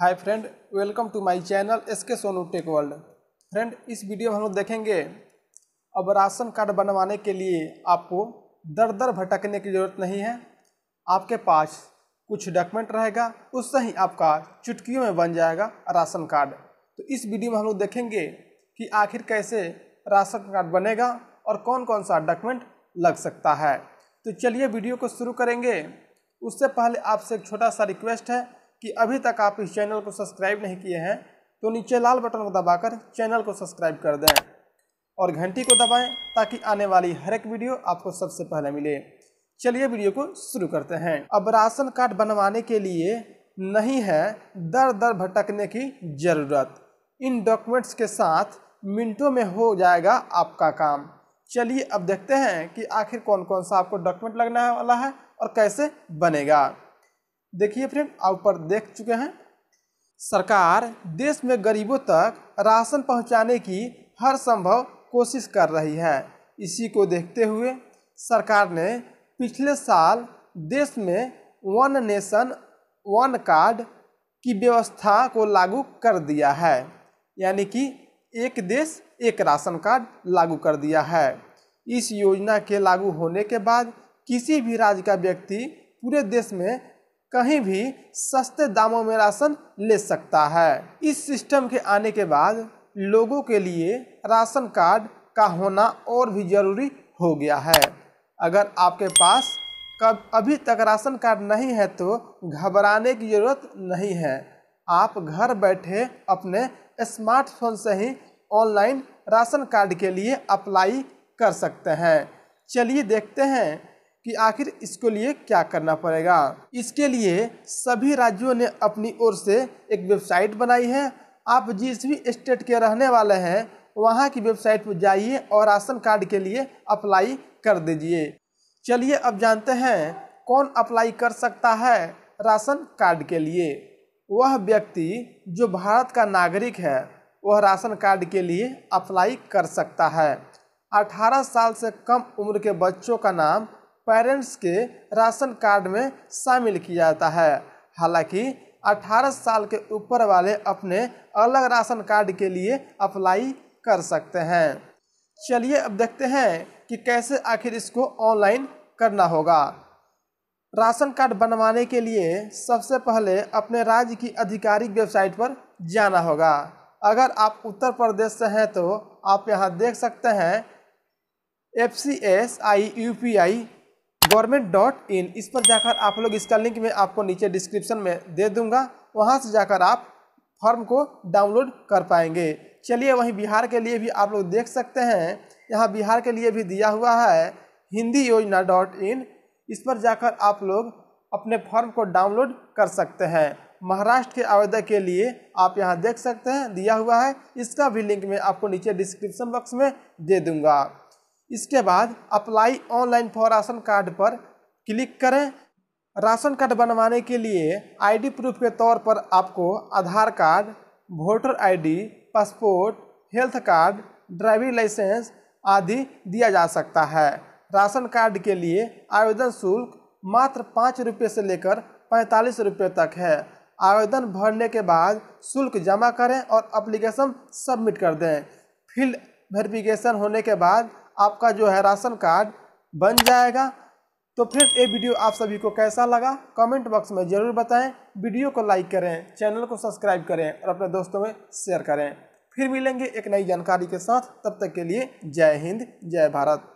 hi friend welcome to my channel S K Sonu tech world friend इस video में हम लोग देखेंगे अब राशन कार्ड बनवाने के लिए आपको दर दर भटकने की ज़रूरत नहीं है आपके पास कुछ डॉक्यूमेंट रहेगा उससे ही आपका चुटकियों में बन जाएगा राशन कार्ड तो इस वीडियो में हम लोग देखेंगे कि आखिर कैसे राशन कार्ड बनेगा और कौन कौन सा डॉक्यूमेंट लग सकता है तो चलिए वीडियो को शुरू करेंगे उससे पहले आपसे एक छोटा सा रिक्वेस्ट है कि अभी तक आप इस चैनल को सब्सक्राइब नहीं किए हैं तो नीचे लाल बटन को दबाकर चैनल को सब्सक्राइब कर दें और घंटी को दबाएं ताकि आने वाली हर एक वीडियो आपको सबसे पहले मिले चलिए वीडियो को शुरू करते हैं अब राशन कार्ड बनवाने के लिए नहीं है दर दर भटकने की ज़रूरत इन डॉक्यूमेंट्स के साथ मिनटों में हो जाएगा आपका काम चलिए अब देखते हैं कि आखिर कौन कौन सा आपको डॉक्यूमेंट लगने वाला है और कैसे बनेगा देखिए फ्रेंड आप ऊपर देख चुके हैं सरकार देश में गरीबों तक राशन पहुंचाने की हर संभव कोशिश कर रही है इसी को देखते हुए सरकार ने पिछले साल देश में वन नेशन वन कार्ड की व्यवस्था को लागू कर दिया है यानी कि एक देश एक राशन कार्ड लागू कर दिया है इस योजना के लागू होने के बाद किसी भी राज्य का व्यक्ति पूरे देश में कहीं भी सस्ते दामों में राशन ले सकता है इस सिस्टम के आने के बाद लोगों के लिए राशन कार्ड का होना और भी ज़रूरी हो गया है अगर आपके पास कब अभी तक राशन कार्ड नहीं है तो घबराने की ज़रूरत नहीं है आप घर बैठे अपने स्मार्टफोन से ही ऑनलाइन राशन कार्ड के लिए अप्लाई कर सकते हैं चलिए देखते हैं कि आखिर इसके लिए क्या करना पड़ेगा इसके लिए सभी राज्यों ने अपनी ओर से एक वेबसाइट बनाई है आप जिस भी स्टेट के रहने वाले हैं वहाँ की वेबसाइट पर जाइए और राशन कार्ड के लिए अप्लाई कर दीजिए चलिए अब जानते हैं कौन अप्लाई कर सकता है राशन कार्ड के लिए वह व्यक्ति जो भारत का नागरिक है वह राशन कार्ड के लिए अप्लाई कर सकता है 18 साल से कम उम्र के बच्चों का नाम पेरेंट्स के राशन कार्ड में शामिल किया जाता है हालांकि 18 साल के ऊपर वाले अपने अलग राशन कार्ड के लिए अप्लाई कर सकते हैं चलिए अब देखते हैं कि कैसे आखिर इसको ऑनलाइन करना होगा राशन कार्ड बनवाने के लिए सबसे पहले अपने राज्य की आधिकारिक वेबसाइट पर जाना होगा अगर आप उत्तर प्रदेश से हैं तो आप यहाँ देख सकते हैं F C S I U P I government dot in इस पर जाकर आप लोग इसका लिंक मैं आपको नीचे डिस्क्रिप्शन में दे दूंगा वहाँ से जाकर आप फॉर्म को डाउनलोड कर पाएंगे चलिए वहीं बिहार के लिए भी आप लोग देख सकते हैं यहाँ बिहार के लिए भी दिया हुआ है हिंदी योजना डॉट इन इस पर जाकर आप लोग अपने फॉर्म को डाउनलोड कर सकते हैं महाराष्ट्र के आवेदक के लिए आप यहाँ देख सकते हैं दिया हुआ है इसका भी लिंक मैं आपको नीचे डिस्क्रिप्शन बॉक्स में दे दूँगा इसके बाद apply online for ration card पर क्लिक करें राशन कार्ड बनवाने के लिए आईडी प्रूफ के तौर पर आपको Aadhaar card voter ID, passport health card driving licence आदि दिया जा सकता है राशन कार्ड के लिए आवेदन शुल्क मात्र पाँच रुपये से लेकर पैंतालीस रुपये तक है आवेदन भरने के बाद शुल्क जमा करें और अप्लीकेशन सबमिट कर दें फील्ड वेरिफिकेशन होने के बाद आपका जो है राशन कार्ड बन जाएगा तो फिर ये वीडियो आप सभी को कैसा लगा कमेंट बॉक्स में ज़रूर बताएं वीडियो को लाइक करें चैनल को सब्सक्राइब करें और अपने दोस्तों में शेयर करें फिर मिलेंगे एक नई जानकारी के साथ तब तक के लिए जय हिंद जय भारत